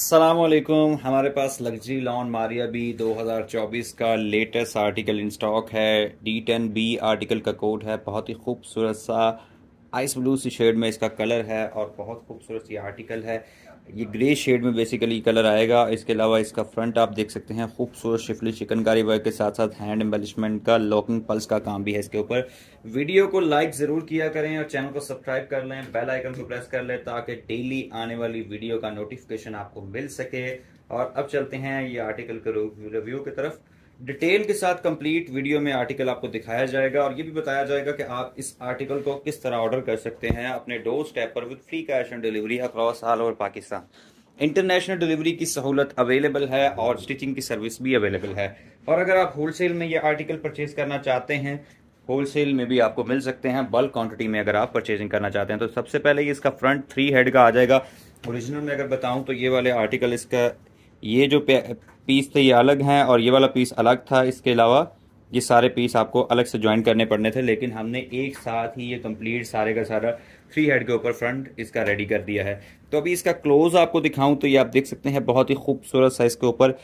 सलामकुम हमारे पास लग्जरी लॉन मारिया बी 2024 का लेटेस्ट आर्टिकल इन स्टॉक है डी टेन बी आर्टिकल का कोड है बहुत ही खूबसूरत सा आइस ब्लू सी शेड में इसका कलर है और बहुत खूबसूरत सी आर्टिकल है ये ग्रे शेड में बेसिकली कलर आएगा इसके अलावा इसका फ्रंट आप देख सकते हैं खूबसूरत शिफली चिकनकारी वर्क के साथ साथ हैंड एम्बलिशमेंट का लॉकिंग पल्स का काम भी है इसके ऊपर वीडियो को लाइक ज़रूर किया करें और चैनल को सब्सक्राइब कर लें बेल आइकन को प्रेस कर लें ताकि डेली आने वाली वीडियो का नोटिफिकेशन आपको मिल सके और अब चलते हैं ये आर्टिकल के रिव्यू की तरफ डिटेल के साथ कंप्लीट वीडियो में आर्टिकल आपको दिखाया जाएगा और ये भी बताया जाएगा कि आप इस आर्टिकल को किस तरह ऑर्डर कर सकते हैं अपने डोर स्टेप पर with free cash on delivery across all over Pakistan international delivery की सहूलत अवेलेबल है और स्टिचिंग की सर्विस भी अवेलेबल है और अगर आप होलसेल में ये आर्टिकल परचेज करना चाहते हैं होलसेल में भी आपको मिल सकते हैं बल्क क्वांटिटी में अगर आप परचेजिंग करना चाहते हैं तो सबसे पहले ये इसका फ्रंट थ्री हेड का आ जाएगा ओरिजिनल में अगर बताऊं तो ये वाले आर्टिकल इसका ये जो पीस थे ये अलग हैं और ये वाला पीस अलग था इसके अलावा ये सारे पीस आपको अलग से ज्वाइन करने पड़ने थे लेकिन हमने एक साथ ही ये कंप्लीट सारे का सारा थ्री हेड के ऊपर फ्रंट इसका रेडी कर दिया है तो अभी इसका क्लोज आपको दिखाऊं तो ये आप देख सकते हैं बहुत ही खूबसूरत साइज़ के ऊपर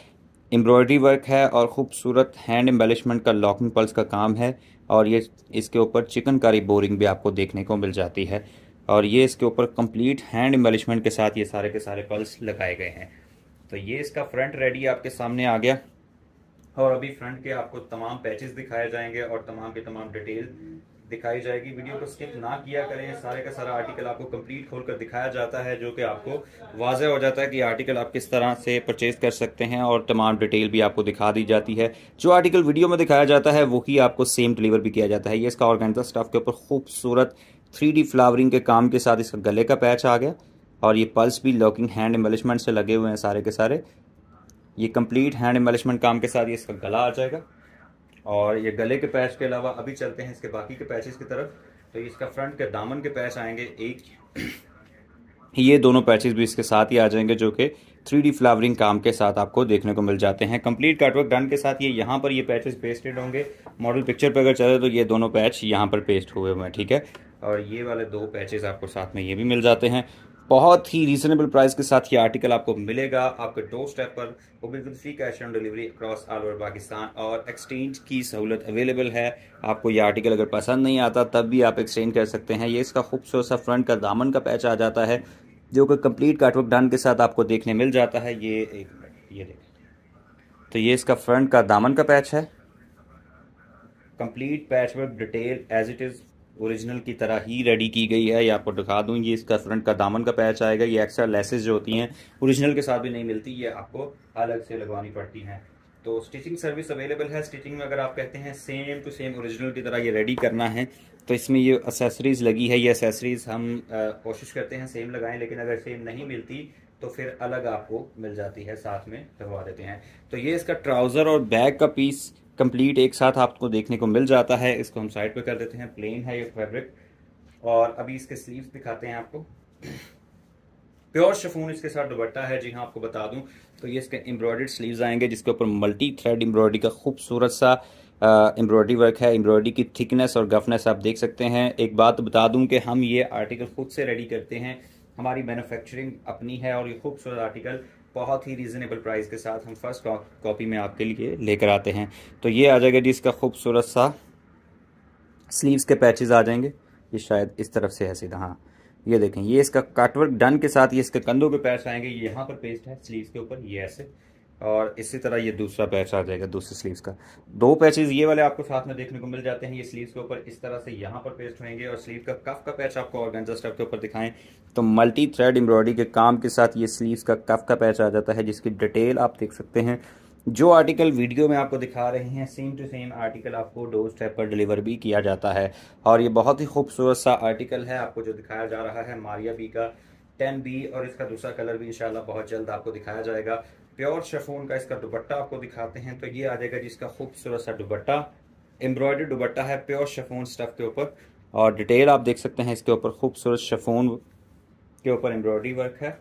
एम्ब्रॉयडरी वर्क है और ख़ूबसूरत हैंड एम्बेलिशमेंट का लॉकिंग पल्स का काम है और ये इसके ऊपर चिकनकारी बोरिंग भी आपको देखने को मिल जाती है और ये इसके ऊपर कंप्लीट हैंड एम्बेलिशमेंट के साथ ये सारे के सारे पल्स लगाए गए हैं तो ये इसका फ्रंट रेडी आपके सामने आ गया और अभी फ्रंट के आपको तमाम पैचेस दिखाए जाएंगे और तमाम के तमाम डिटेल दिखाई जाएगी वीडियो को स्किप ना किया करें सारे का सारा आर्टिकल आपको कंप्लीट खोलकर दिखाया जाता है जो कि आपको वाजह हो जाता है कि आर्टिकल आप किस तरह से परचेज कर सकते हैं और तमाम डिटेल भी आपको दिखा दी जाती है जो आर्टिकल वीडियो में दिखाया जाता है वही आपको सेम डिलीवर भी किया जाता है ये इसका ऑर्गेनिक स्टाफ के ऊपर खूबसूरत थ्री फ्लावरिंग के काम के साथ इसका गले का पैच आ गया और ये पल्स भी लॉकिंग हैंड एम्बेलिशमेंट से लगे हुए हैं सारे के सारे ये कंप्लीट हैंड एम्बेलिशमेंट काम के साथ ये इसका गला आ जाएगा और ये गले के पैच के अलावा अभी चलते हैं इसके बाकी के पैचेस की तरफ तो ये इसका फ्रंट के दामन के पैच आएंगे एक ये दोनों पैचेस भी इसके साथ ही आ जाएंगे जो कि थ्री डी फ्लावरिंग काम के साथ आपको देखने को मिल जाते हैं कंप्लीट कटवर्क डन के साथ ये यहाँ पर ये पैचेस पेस्टेड होंगे मॉडल पिक्चर पर अगर चले तो ये दोनों पैच यहाँ पर पेस्ट हुए हुए हैं ठीक है और ये वाले दो पैचेस आपको साथ में ये भी मिल जाते हैं बहुत ही रीजनेबल प्राइस के साथ ये आर्टिकल आपको मिलेगा आपके डोर स्टेप पर वो बिल्कुल free cash on delivery across all over Pakistan और एक्सचेंज की सहूलत अवेलेबल है आपको ये आर्टिकल अगर पसंद नहीं आता तब भी आप एक्सचेंज कर सकते हैं ये इसका खूबसूरत सा फ्रंट का दामन का पैच आ जाता है जो कि कंप्लीट काटवर्क डन के साथ आपको देखने मिल जाता है ये एक ये देख तो ये इसका फ्रंट का दामन का पैच है complete patch work detail as it is original की तरह ही रेडी की गई है ये आपको दिखा दूँ ये इसका फ्रंट का दामन का पैच आएगा ये एक्स्ट्रा लेसेस जो होती हैं ओरिजिनल के साथ भी नहीं मिलती ये आपको अलग से लगवानी पड़ती हैं तो स्टिचिंग सर्विस अवेलेबल है स्टिचिंग में अगर आप कहते हैं सेम टू सेम ओरिजिनल की तरह ये रेडी करना है तो इसमें ये असेसरीज लगी है ये असेसरीज हम कोशिश करते हैं सेम लगाएं लेकिन अगर सेम नहीं मिलती तो फिर अलग आपको मिल जाती है साथ में लगवा देते हैं तो ये इसका ट्राउज़र और बैग का पीस कंप्लीट एक साथ आपको देखने को मिल जाता है इसको हम साइड पे कर देते हैं प्लेन है ये फैब्रिक और अभी इसके स्लीव्स दिखाते हैं आपको प्योर शफून इसके साथ दुबट्टा है जी हाँ आपको बता दूं तो ये इसके एम्ब्रॉयडर्ड स्लीव्स आएंगे जिसके ऊपर मल्टी थ्रेड एम्ब्रॉयडरी का खूबसूरत सा एम्ब्रॉयडरी वर्क है एम्ब्रॉयडरी की थिकनेस और गफनेस आप देख सकते हैं एक बात बता दूं कि हम ये आर्टिकल खुद से रेडी करते हैं हमारी मैन्युफैक्चरिंग अपनी है और ये खूबसूरत आर्टिकल बहुत ही रीज़नेबल प्राइस के साथ हम फर्स्ट कॉपी में आपके लिए लेकर आते हैं तो ये आ जाएगा जी इसका खूबसूरत सा स्लीव्स के पैचेज आ जाएंगे ये शायद इस तरफ से है सीधा हाँ ये देखें ये इसका काटवर्क डन के साथ ये इसके कंधों के पैच आएंगे यहाँ पर पेस्ट है स्लीव्स के ऊपर ये ऐसे और इसी तरह ये दूसरा पैच आ जाएगा दूसरे स्लीव्स का दो पैचेस ये वाले आपको साथ में देखने को मिल जाते हैं ये स्लीव्स के ऊपर इस तरह से यहाँ पर पेस्ट होंगे और स्लीव का कफ का पैच आपको ऑर्गेंजा स्टेप के ऊपर दिखाएं तो मल्टी थ्रेड एम्ब्रॉयडरी के काम के साथ ये स्लीव्स का कफ का पैच आ जाता है जिसकी डिटेल आप देख सकते हैं जो आर्टिकल वीडियो में आपको दिखा रहे हैं सेम टू सेम आर्टिकल आपको डोर स्टेप पर डिलीवर भी किया जाता है और ये बहुत ही खूबसूरत सा आर्टिकल है आपको जो दिखाया जा रहा है मारिया बी का टेन बी और इसका दूसरा कलर भी इंशाल्लाह बहुत जल्द आपको दिखाया जाएगा प्योर शेफोन का इसका दुबट्टा आपको दिखाते हैं तो ये आ जाएगा जी इसका खूबसूरत सा दुबट्टा एम्ब्रॉयडर दुबट्टा है प्योर शेफोन स्टफ के ऊपर और डिटेल आप देख सकते हैं इसके ऊपर खूबसूरत शेफोन के ऊपर एम्ब्रॉयडरी वर्क है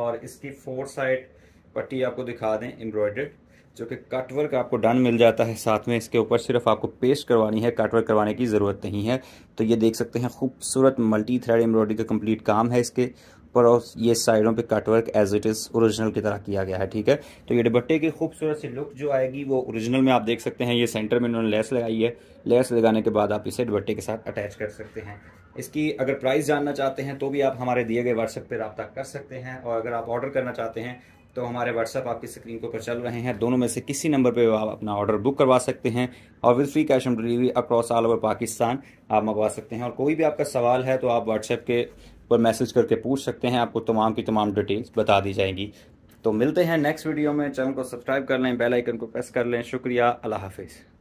और इसकी फोर साइड पट्टी आपको दिखा दें एम्ब्रॉयडर्ड जो कि कट वर्क आपको डन मिल जाता है साथ में इसके ऊपर सिर्फ आपको पेस्ट करवानी है कट वर्क करवाने की ज़रूरत नहीं है तो ये देख सकते हैं खूबसूरत मल्टी थ्रेड एम्ब्रॉयडरी का कंप्लीट काम है इसके ऊपर और ये साइडों पे cutwork as it is original की तरह किया गया है ठीक है तो ये दुपट्टे की खूबसूरत सी लुक जो आएगी वो ओरिजिनल में आप देख सकते हैं ये सेंटर में इन्होंने लेस लगाई है लेस लगाने के बाद आप इसे दुपट्टे के साथ अटैच कर सकते हैं इसकी अगर प्राइस जानना चाहते हैं तो भी आप हमारे दिए गए व्हाट्सएप पर रबता कर सकते हैं और अगर आप ऑर्डर करना चाहते हैं तो हमारे व्हाट्सएप आपकी स्क्रीन के ऊपर चल रहे हैं दोनों में से किसी नंबर पे आप अपना ऑर्डर बुक करवा सकते हैं और with free cash on delivery across all over Pakistan आप मंगवा सकते हैं और कोई भी आपका सवाल है तो आप व्हाट्सएप के ऊपर मैसेज करके पूछ सकते हैं आपको तमाम की तमाम डिटेल्स बता दी जाएंगी तो मिलते हैं नेक्स्ट वीडियो में चैनल को सब्सक्राइब कर लें बेल आइकन को प्रेस कर लें शुक्रिया अल्लाह हाफिज़